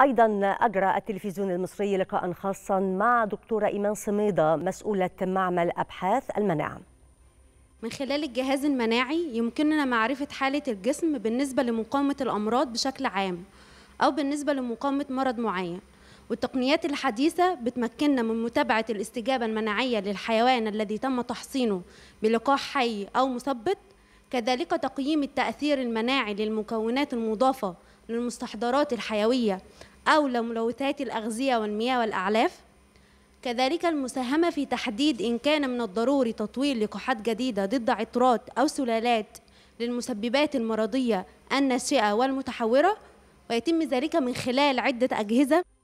أيضا أجرى التلفزيون المصري لقاء خاصا مع دكتورة إيمان صميدة مسؤولة معمل أبحاث المناعة من خلال الجهاز المناعي يمكننا معرفة حالة الجسم بالنسبة لمقاومة الأمراض بشكل عام أو بالنسبة لمقاومة مرض معين والتقنيات الحديثة بتمكننا من متابعة الاستجابة المناعية للحيوان الذي تم تحصينه بلقاح حي أو مثبط كذلك تقييم التأثير المناعي للمكونات المضافة للمستحضرات الحيوية أو لملوثات الأغذية والمياه والأعلاف كذلك المساهمة في تحديد إن كان من الضروري تطوير لقاحات جديدة ضد عطرات أو سلالات للمسببات المرضية الناشئة والمتحورة ويتم ذلك من خلال عدة أجهزة